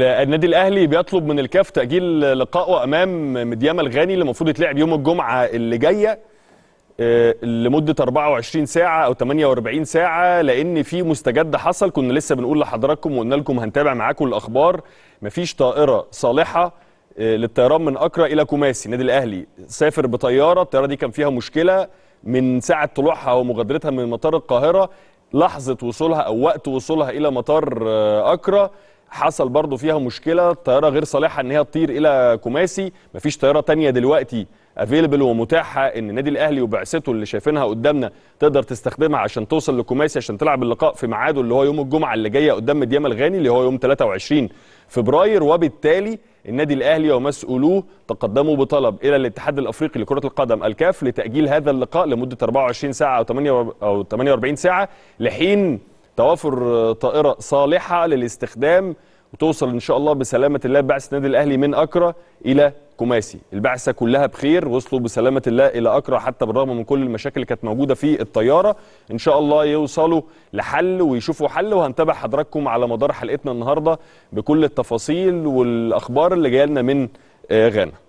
النادي الاهلي بيطلب من الكاف تاجيل لقائه امام مديام الغاني اللي المفروض يتلعب يوم الجمعه اللي جايه آه، لمده 24 ساعه او 48 ساعه لان في مستجد حصل كنا لسه بنقول لحضراتكم وقلنا لكم هنتابع معاكم الاخبار مفيش طائره صالحه آه، للطيران من اكرا الى كوماسي النادي الاهلي سافر بطياره الطياره دي كان فيها مشكله من ساعه طلوعها ومغادرتها من مطار القاهره لحظه وصولها او وقت وصولها الى مطار آه، اكرا حصل برضو فيها مشكله الطياره غير صالحه ان هي تطير الى كوماسي مفيش طياره تانية دلوقتي افيلبل ومتاحه ان النادي الاهلي وبعثته اللي شايفينها قدامنا تقدر تستخدمها عشان توصل لكوماسي عشان تلعب اللقاء في ميعاده اللي هو يوم الجمعه اللي جايه قدام مديام الغاني اللي هو يوم 23 فبراير وبالتالي النادي الاهلي ومسؤولوه تقدموا بطلب الى الاتحاد الافريقي لكره القدم الكاف لتاجيل هذا اللقاء لمده 24 ساعه او 48 ساعه لحين توافر طائرة صالحة للاستخدام وتوصل إن شاء الله بسلامة الله بعثة النادي الأهلي من أكرة إلى كوماسي البعثة كلها بخير وصلوا بسلامة الله إلى أكرة حتى بالرغم من كل المشاكل اللي كانت موجودة في الطيارة إن شاء الله يوصلوا لحل ويشوفوا حل وهنتابع حضراتكم على مدار حلقتنا النهاردة بكل التفاصيل والأخبار اللي جاية لنا من آه، غانا